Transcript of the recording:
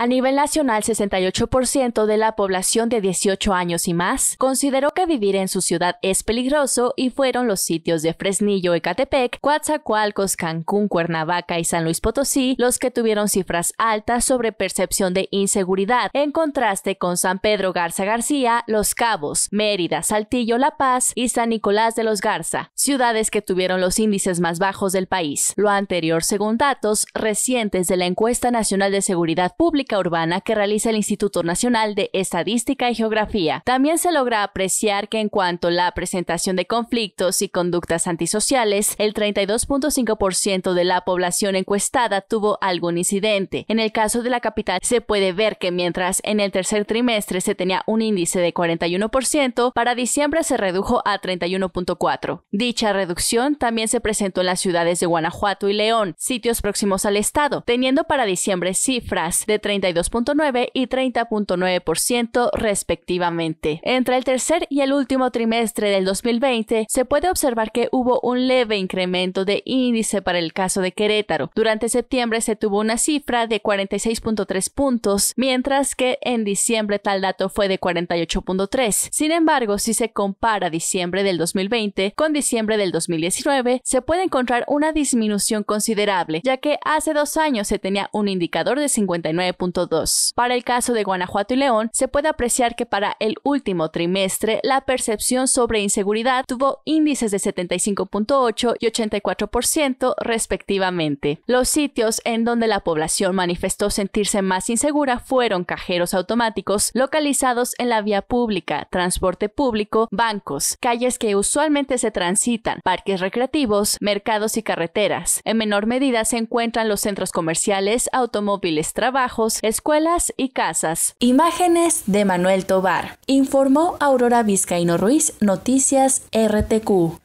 A nivel nacional, 68% de la población de 18 años y más consideró que vivir en su ciudad es peligroso y fueron los sitios de Fresnillo, Ecatepec, Coatzacoalcos, Cancún, Cuernavaca y San Luis Potosí los que tuvieron cifras altas sobre percepción de inseguridad, en contraste con San Pedro Garza García, Los Cabos, Mérida, Saltillo, La Paz y San Nicolás de los Garza, ciudades que tuvieron los índices más bajos del país. Lo anterior según datos recientes de la Encuesta Nacional de Seguridad Pública Urbana que realiza el Instituto Nacional de Estadística y Geografía. También se logra apreciar que en cuanto a la presentación de conflictos y conductas antisociales, el 32.5% de la población encuestada tuvo algún incidente. En el caso de la capital se puede ver que mientras en el tercer trimestre se tenía un índice de 41%, para diciembre se redujo a 31.4. Dicha reducción también se presentó en las ciudades de Guanajuato y León, sitios próximos al estado, teniendo para diciembre cifras de 30 32.9 y 30.9% respectivamente. Entre el tercer y el último trimestre del 2020 se puede observar que hubo un leve incremento de índice para el caso de Querétaro. Durante septiembre se tuvo una cifra de 46.3 puntos, mientras que en diciembre tal dato fue de 48.3. Sin embargo, si se compara diciembre del 2020 con diciembre del 2019, se puede encontrar una disminución considerable, ya que hace dos años se tenía un indicador de 59. Para el caso de Guanajuato y León, se puede apreciar que para el último trimestre la percepción sobre inseguridad tuvo índices de 75.8 y 84% respectivamente. Los sitios en donde la población manifestó sentirse más insegura fueron cajeros automáticos localizados en la vía pública, transporte público, bancos, calles que usualmente se transitan, parques recreativos, mercados y carreteras. En menor medida se encuentran los centros comerciales, automóviles, trabajos, escuelas y casas. Imágenes de Manuel Tobar. Informó Aurora Vizcaíno Ruiz, Noticias RTQ.